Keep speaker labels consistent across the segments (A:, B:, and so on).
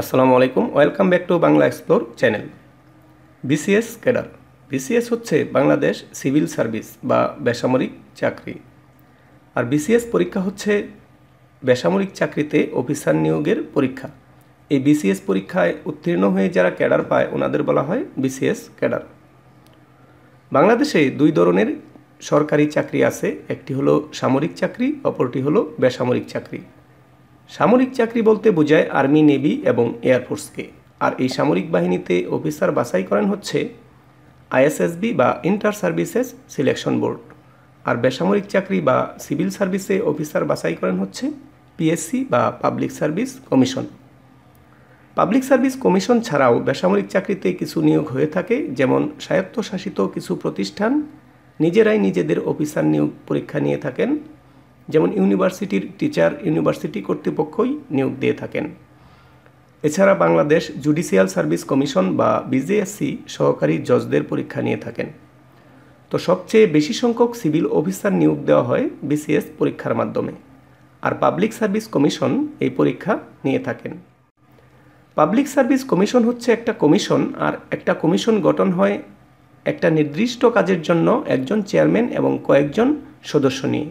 A: আসসালামু আলাইকুম welcome back to Bangla explore channel BCS cadre BCS হচ্ছে বাংলাদেশ সিভিল সার্ভিস বা বেসামরিক চাকরি আর বিসিএস পরীক্ষা হচ্ছে বেসামরিক চাকরিতে অফিসার নিয়োগের পরীক্ষা এই বিসিএস পরীক্ষায় উত্তীর্ণ হয়ে যারা ক্যাডার পায় ওনাদের বলা হয় বিসিএস ক্যাডার বাংলাদেশে দুই ধরনের সরকারি চাকরি আছে একটি হলো সামরিক চাকরি অপরটি হলো বেসামরিক চাকরি সামরিক চাকরি বলতে বোঝায় আর্মি নেভি এবং এয়ারফোর্সকে আর এই সামরিক বাহিনীতে অফিসার বাছাই করেন হচ্ছে আইএসএসবি বা ইন্টার সার্ভিসেস সিলেকশন বোর্ড আর বেসামরিক চাকরি বা সিভিল সার্ভিসে অফিসার বাছাই করেন হচ্ছে পিএসসি বা public service commission public service commission ছাড়াও বেসামরিক চাকরিতে কিছু নিয়োগ হয়ে থাকে যেমন স্বায়ত্তশাসিত কিছু প্রতিষ্ঠান নিজেরাই নিজেদের অফিসার নিয়োগ পরীক্ষা নিয়ে থাকেন যেমন ইউনিভার্সিটির টিচার ইউনিভার্সিটি কর্তৃপক্ষই নিয়োগ দিয়ে থাকেন এছাড়া বাংলাদেশ জুডিশিয়াল সার্ভিস কমিশন বা বিজেএসসি সহকারী জজদের পরীক্ষা নিয়ে থাকেন তো সবচেয়ে বেশি সংখ্যক সিভিল অফিসার নিয়োগ দেওয়া হয় বিসিএস পরীক্ষার মাধ্যমে আর পাবলিক সার্ভিস কমিশন এই পরীক্ষা নিয়ে থাকেন পাবলিক সার্ভিস কমিশন হচ্ছে একটা কমিশন আর একটা কমিশন গঠন হয় একটা নির্দিষ্ট কাজের জন্য একজন চেয়ারম্যান এবং কয়েকজন সদস্য নিয়ে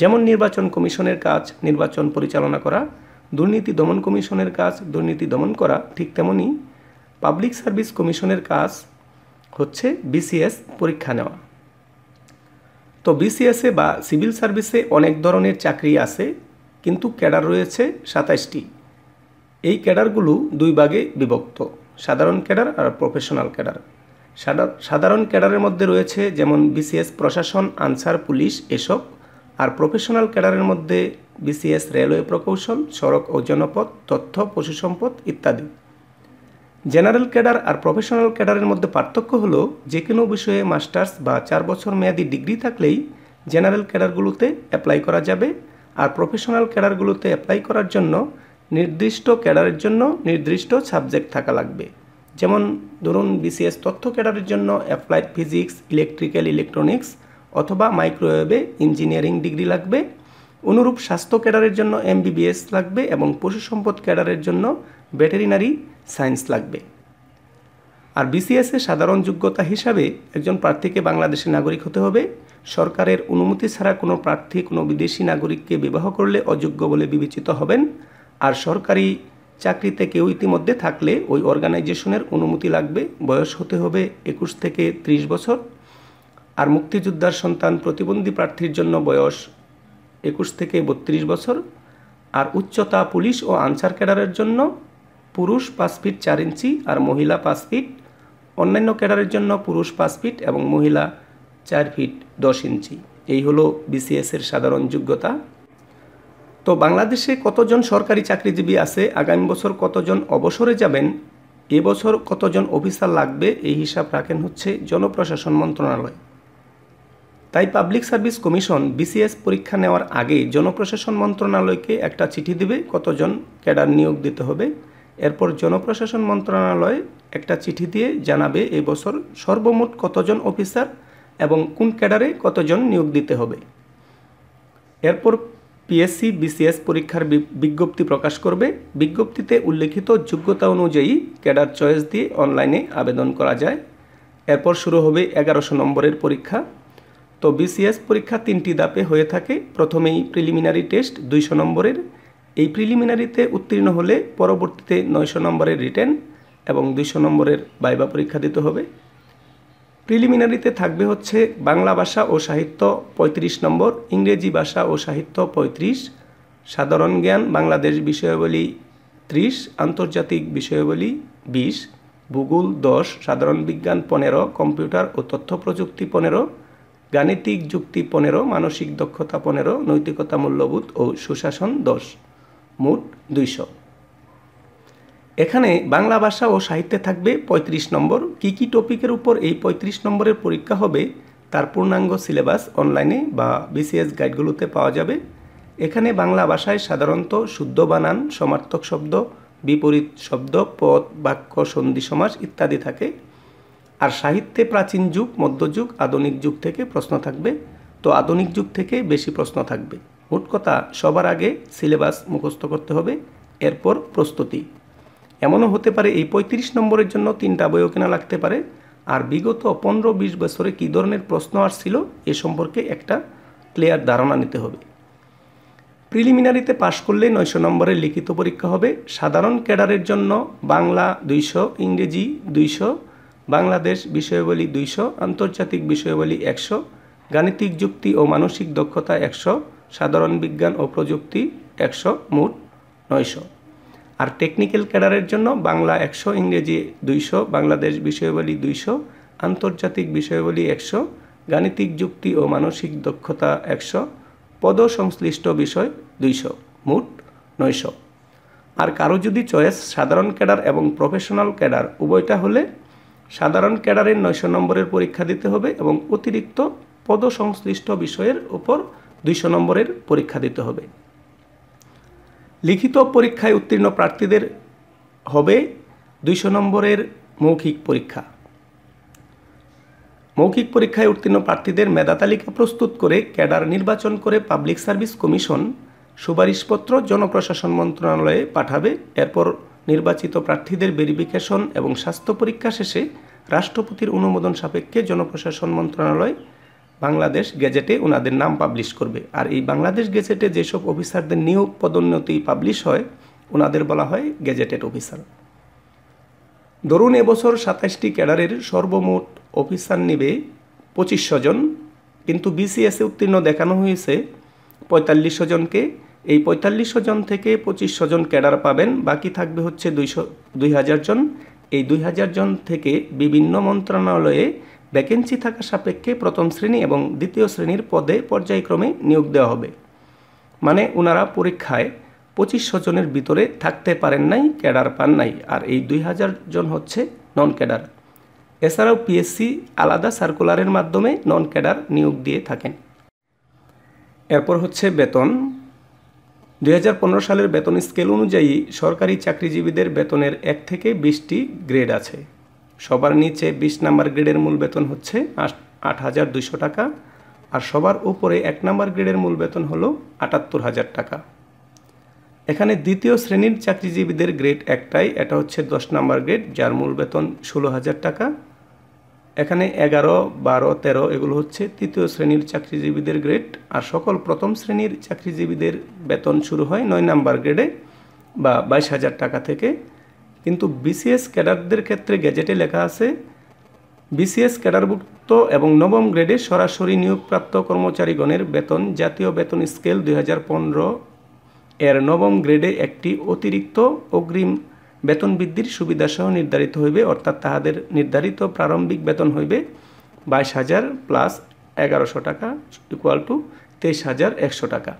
A: যেমন নির্বাচন কমিশনের কাজ নির্বাচন পরিচালনা করা দুর্নীতি দমন কমিশনের কাজ দুর্নীতি দমন করা ঠিক তেমনই পাবলিক সার্ভিস কমিশনের কাজ হচ্ছে বিসিএস পরীক্ষা নেওয়া তো বিসিএসে বা সিভিল সার্ভিসে অনেক ধরনের চাকরি আছে কিন্তু ক্যাডার রয়েছে সাতাইশটি এই ক্যাডারগুলো দুই ভাগে বিভক্ত সাধারণ ক্যাডার আর প্রফেশনাল ক্যাডার সাধারণ ক্যাডারের মধ্যে রয়েছে যেমন বিসিএস প্রশাসন আনসার পুলিশ এসব আর প্রফেশনাল ক্যাডারের মধ্যে বিসিএস রেলওয়ে প্রকৌশল সড়ক ও জনপথ তথ্য পশু সম্পদ ইত্যাদি জেনারেল ক্যাডার আর প্রফেশনাল ক্যাডারের মধ্যে পার্থক্য হলো যে কোনো বিষয়ে মাস্টার্স বা চার বছর মেয়াদি ডিগ্রি থাকলেই জেনারেল ক্যাডারগুলোতে অ্যাপ্লাই করা যাবে আর প্রফেশনাল ক্যাডারগুলোতে অ্যাপ্লাই করার জন্য নির্দিষ্ট ক্যাডারের জন্য নির্দিষ্ট সাবজেক্ট থাকা লাগবে যেমন ধরুন বিসিএস তথ্য ক্যাডারের জন্য অ্যাপ্লাইড ফিজিক্স ইলেকট্রিক্যাল ইলেকট্রনিক্স অথবা মাইক্রোওয়েভে ইঞ্জিনিয়ারিং ডিগ্রি লাগবে অনুরূপ স্বাস্থ্য ক্যাডারের জন্য এমবিবিএস লাগবে এবং পশু সম্পদ ক্যাডারের জন্য ভেটেরিনারি সায়েন্স লাগবে আর বিসিএসের সাধারণ যোগ্যতা হিসাবে একজন প্রার্থীকে বাংলাদেশের নাগরিক হতে হবে সরকারের অনুমতি ছাড়া কোনো প্রার্থী কোনো বিদেশি নাগরিককে বিবাহ করলে অযোগ্য বলে বিবেচিত হবেন আর সরকারি চাকরিতে কেউ ইতিমধ্যে থাকলে ওই অর্গানাইজেশনের অনুমতি লাগবে বয়স হতে হবে একুশ থেকে ত্রিশ বছর আর মুক্তিযোদ্ধার সন্তান প্রতিবন্ধী প্রার্থীর জন্য বয়স একুশ থেকে বত্রিশ বছর আর উচ্চতা পুলিশ ও আনসার ক্যাডারের জন্য পুরুষ পাঁচ ফিট চার ইঞ্চি আর মহিলা পাঁচ ফিট অন্যান্য ক্যাডারের জন্য পুরুষ পাঁচ ফিট এবং মহিলা চার ফিট দশ ইঞ্চি এই হলো বিসিএসের সাধারণ যোগ্যতা তো বাংলাদেশে কতজন সরকারি চাকরিজীবী আছে আগামী বছর কতজন অবসরে যাবেন এবছর কতজন অফিসার লাগবে এই হিসাব রাখেন হচ্ছে জনপ্রশাসন মন্ত্রণালয় তাই পাবলিক সার্ভিস কমিশন বিসিএস পরীক্ষা নেওয়ার আগে জনপ্রশাসন মন্ত্রণালয়কে একটা চিঠি দিবে কতজন ক্যাডার নিয়োগ দিতে হবে এরপর জনপ্রশাসন মন্ত্রণালয় একটা চিঠি দিয়ে জানাবে এবছর সর্বমোট কতজন অফিসার এবং কোন ক্যাডারে কতজন নিয়োগ দিতে হবে এরপর পিএসসি বিসিএস পরীক্ষার বিজ্ঞপ্তি প্রকাশ করবে বিজ্ঞপ্তিতে উল্লেখিত যোগ্যতা অনুযায়ী ক্যাডার চয়েস দিয়ে অনলাইনে আবেদন করা যায় এরপর শুরু হবে এগারোশো নম্বরের পরীক্ষা তো বিসিএস পরীক্ষা তিনটি দাপে হয়ে থাকে প্রথমেই প্রিলিমিনারি টেস্ট দুইশো নম্বরের এই প্রিলিমিনারিতে উত্তীর্ণ হলে পরবর্তীতে নয়শো নম্বরের রিটেন এবং দুইশো নম্বরের বাইবা পরীক্ষা দিতে হবে প্রিলিমিনারিতে থাকবে হচ্ছে বাংলা ভাষা ও সাহিত্য ৩৫ নম্বর ইংরেজি ভাষা ও সাহিত্য ৩৫ সাধারণ জ্ঞান বাংলাদেশ বিষয়াবলী ত্রিশ আন্তর্জাতিক বিষয়াবলী বিশ ভূগোল দশ সাধারণ বিজ্ঞান পনেরো কম্পিউটার ও তথ্য প্রযুক্তি পনেরো গাণিতিক যুক্তি পনেরো মানসিক দক্ষতা পনেরো নৈতিকতা মূল্যবোধ ও সুশাসন দশ মোট দুইশো এখানে বাংলা ভাষা ও সাহিত্যে থাকবে ৩৫ নম্বর কি কি টপিকের উপর এই ৩৫ নম্বরের পরীক্ষা হবে তার পূর্ণাঙ্গ সিলেবাস অনলাইনে বা বিসিএস গাইডগুলোতে পাওয়া যাবে এখানে বাংলা ভাষায় সাধারণত শুদ্ধ বানান সমার্থক শব্দ বিপরীত শব্দ পদ বাক্য সন্ধি সমাস ইত্যাদি থাকে আর সাহিত্যে প্রাচীন যুগ মধ্যযুগ আধুনিক যুগ থেকে প্রশ্ন থাকবে তো আধুনিক যুগ থেকে বেশি প্রশ্ন থাকবে মোট কথা সবার আগে সিলেবাস মুখস্থ করতে হবে এরপর প্রস্তুতি এমনও হতে পারে এই পঁয়ত্রিশ নম্বরের জন্য তিনটা বইও কেনা লাগতে পারে আর বিগত পনেরো বিশ বছরে কী ধরনের প্রশ্ন আসছিল এ সম্পর্কে একটা ক্লিয়ার ধারণা নিতে হবে প্রিলিমিনারিতে পাশ করলে নয়শো নম্বরের লিখিত পরীক্ষা হবে সাধারণ ক্যাডারের জন্য বাংলা দুইশো ইংরেজি দুইশো বাংলাদেশ বিষয়াবলী দুইশো আন্তর্জাতিক বিষয়াবলী একশো গাণিতিক যুক্তি ও মানসিক দক্ষতা একশো সাধারণ বিজ্ঞান ও প্রযুক্তি একশো মোট নয়শো আর টেকনিক্যাল ক্যাডারের জন্য বাংলা একশো ইংরেজি দুইশো বাংলাদেশ বিষয়াবলী দুইশো আন্তর্জাতিক বিষয়াবলী একশো গাণিতিক যুক্তি ও মানসিক দক্ষতা একশো পদ সংশ্লিষ্ট বিষয় দুইশো মোট নয়শো আর কারো যদি চয়েস সাধারণ ক্যাডার এবং প্রফেশনাল ক্যাডার উভয়টা হলে সাধারণ ক্যাডারের নয়শো নম্বরের পরীক্ষা দিতে হবে এবং অতিরিক্ত পদসংশ্লিষ্ট বিষয়ের ওপর দুইশো নম্বরের পরীক্ষা দিতে হবে লিখিত পরীক্ষায় উত্তীর্ণ প্রার্থীদের হবে দুইশো নম্বরের মৌখিক পরীক্ষা মৌখিক পরীক্ষায় উত্তীর্ণ প্রার্থীদের মেধা তালিকা প্রস্তুত করে ক্যাডার নির্বাচন করে পাবলিক সার্ভিস কমিশন সুপারিশপত্র জনপ্রশাসন মন্ত্রণালয়ে পাঠাবে এরপর নির্বাচিত প্রার্থীদের ভেরিফিকেশন এবং স্বাস্থ্য পরীক্ষা শেষে রাষ্ট্রপতির অনুমোদন সাপেক্ষে জনপ্রশাসন মন্ত্রণালয় বাংলাদেশ গেজেটে ওনাদের নাম পাবলিশ করবে আর এই বাংলাদেশ গেজেটে যেসব অফিসারদের নিয়োগ পদোন্নতি পাবলিশ হয় ওনাদের বলা হয় গেজেটেড অফিসার ধরুন এবছর সাতাইশটি ক্যাডারের সর্বমোট অফিসার নেবে পঁচিশশো জন কিন্তু বিসিএসে উত্তীর্ণ দেখানো হয়েছে পঁয়তাল্লিশশো জনকে এই পঁয়তাল্লিশশো জন থেকে পঁচিশশো জন ক্যাডার পাবেন বাকি থাকবে হচ্ছে দুইশো দুই হাজার জন এই দুই হাজার জন থেকে বিভিন্ন মন্ত্রণালয়ে ভ্যাকেন্সি থাকা সাপেক্ষে প্রথম শ্রেণী এবং দ্বিতীয় শ্রেণীর পদে পর্যায়ক্রমে নিয়োগ দেওয়া হবে মানে ওনারা পরীক্ষায় পঁচিশশো জনের ভিতরে থাকতে পারেন নাই ক্যাডার পান নাই আর এই দুই হাজার জন হচ্ছে নন ক্যাডার এছাড়াও পিএসসি আলাদা সার্কুলারের মাধ্যমে নন ক্যাডার নিয়োগ দিয়ে থাকেন এরপর হচ্ছে বেতন দুই সালের বেতন স্কেল অনুযায়ী সরকারি চাকরিজীবীদের বেতনের এক থেকে বিশটি গ্রেড আছে সবার নিচে বিশ নাম্বার গ্রেডের মূল বেতন হচ্ছে আট হাজার দুইশো টাকা আর সবার উপরে এক নাম্বার গ্রেডের মূল বেতন হলো আটাত্তর হাজার টাকা এখানে দ্বিতীয় শ্রেণীর চাকরিজীবীদের গ্রেড একটাই এটা হচ্ছে দশ নাম্বার গ্রেড যার মূল বেতন ষোলো হাজার টাকা এখানে এগারো বারো তেরো এগুলো হচ্ছে তৃতীয় শ্রেণীর চাকরিজীবীদের গ্রেড আর সকল প্রথম শ্রেণীর চাকরিজীবীদের বেতন শুরু হয় নয় নাম্বার গ্রেডে বা বাইশ হাজার টাকা থেকে কিন্তু বিসিএস ক্যাডারদের ক্ষেত্রে গ্যাজেটে লেখা আছে বিসিএস ক্যাডারভুক্ত এবং নবম গ্রেডে সরাসরি নিয়োগপ্রাপ্ত কর্মচারীগণের বেতন জাতীয় বেতন স্কেল দুই এর নবম গ্রেডে একটি অতিরিক্ত অগ্রিম বেতন বৃদ্ধির সুবিধাসহ নির্ধারিত হইবে অর্থাৎ তাহাদের নির্ধারিত প্রারম্ভিক বেতন হইবে বাইশ হাজার প্লাস এগারোশো টাকা ইকুয়াল টু তেইশ হাজার একশো টাকা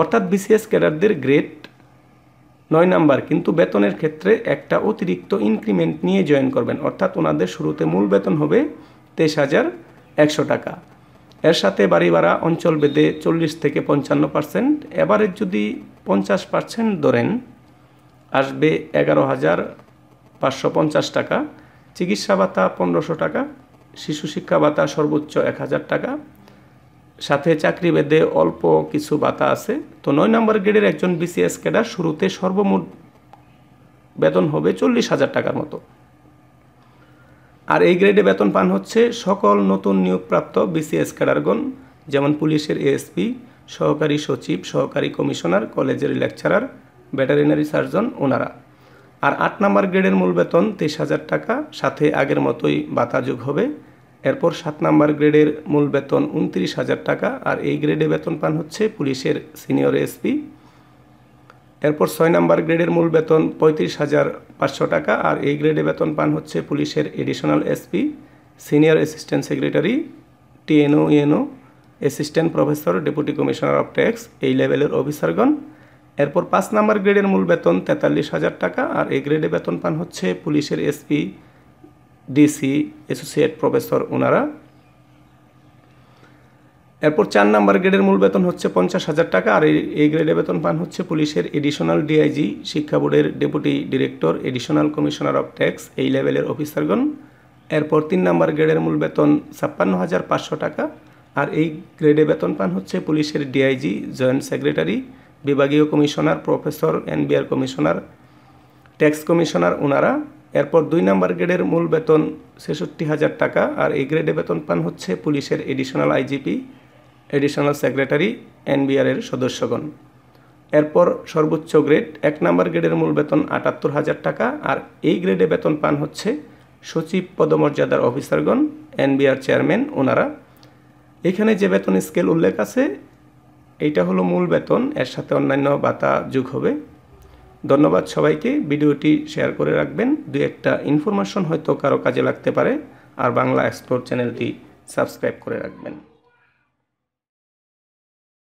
A: অর্থাৎ বিসিএস ক্যাডারদের গ্রেড নয় নাম্বার কিন্তু বেতনের ক্ষেত্রে একটা অতিরিক্ত ইনক্রিমেন্ট নিয়ে জয়েন করবেন অর্থাৎ ওনাদের শুরুতে মূল বেতন হবে তেইশ হাজার একশো টাকা এর সাথে বাড়ি ভাড়া অঞ্চল বেদে চল্লিশ থেকে পঞ্চান্ন পার্সেন্ট এভারেজ যদি পঞ্চাশ পার্সেন্ট ধরেন আসবে এগারো হাজার পাঁচশো পঞ্চাশ টাকা চিকিৎসা ভাতা পনেরোশো টাকা শিশু শিক্ষা ভাতা সর্বোচ্চ এক হাজার টাকা সাথে চাকরি বেদে অল্প কিছু ভাতা আছে তো নয় নম্বর গ্রেডের একজন বিসিএস ক্যাডার শুরুতে সর্বমোট বেতন হবে চল্লিশ হাজার টাকার মতো আর এই গ্রেডে বেতন পান হচ্ছে সকল নতুন নিয়োগপ্রাপ্ত বিসিএস ক্যাডারগণ যেমন পুলিশের এএসপি সহকারী সচিব সহকারী কমিশনার কলেজের লেকচারার ভেটারিনারি সার্জন ওনারা আর আট নাম্বার গ্রেডের মূল বেতন তেইশ হাজার টাকা সাথে আগের মতোই বাতা যোগ হবে এরপর সাত নাম্বার গ্রেডের মূল বেতন উনত্রিশ হাজার টাকা আর এই গ্রেডে বেতন পান হচ্ছে পুলিশের সিনিয়র এসপি এরপর ছয় নাম্বার গ্রেডের মূল বেতন পঁয়ত্রিশ হাজার পাঁচশো টাকা আর এই গ্রেডে বেতন পান হচ্ছে পুলিশের additional SP senior assistant secretary TNO UNO assistant professor deputy commissioner of tax এই লেভেলের অফিসারগণ এরপর পাঁচ নাম্বার গ্রেডের মূল বেতন তেতাল্লিশ হাজার টাকা আর এই গ্রেডে বেতন পান হচ্ছে পুলিশের এসপি ডিসি অ্যাসোসিয়েট প্রফেসর ওনারা এরপর চার নাম্বার গ্রেডের মূল বেতন হচ্ছে পঞ্চাশ হাজার টাকা আর এই গ্রেডে বেতন পান হচ্ছে পুলিশের এডিশনাল ডিআইজি শিক্ষা বোর্ডের deputy director additional commissioner of tax এই লেভেলের অফিসারগণ এরপর তিন নাম্বার গ্রেডের মূল বেতন ছাপ্পান্ন হাজার পাঁচশো টাকা আর এই গ্রেডে বেতন পান হচ্ছে পুলিশের ডিআইজি জয়েন্ট সেক্রেটারি বিভাগীয় commissioner professor NBR commissioner tax commissioner ওনারা এরপর দুই নাম্বার গ্রেডের মূল বেতন ছেষট্টি হাজার টাকা আর এই গ্রেডে বেতন পান হচ্ছে পুলিশের এডিশনাল আইজিপি এডিশনাল সেক্রেটারি এনবিআরের সদস্যগণ এরপর সর্বোচ্চ গ্রেড এক নাম্বার গ্রেডের মূল বেতন আটাত্তর হাজার টাকা আর এই গ্রেডে বেতন পান হচ্ছে সচিব পদমর্যাদার অফিসারগণ এনবিআর চেয়ারম্যান ওনারা এখানে যে বেতন স্কেল উল্লেখ আছে এইটা হলো মূল বেতন এর সাথে অন্যান্য ভাতা যোগ হবে ধন্যবাদ সবাইকে ভিডিওটি শেয়ার করে রাখবেন দু একটা ইনফরমেশন হয়তো কারো কাজে লাগতে পারে আর বাংলা এক্সপ্লোর চ্যানেলটি সাবস্ক্রাইব করে রাখবেন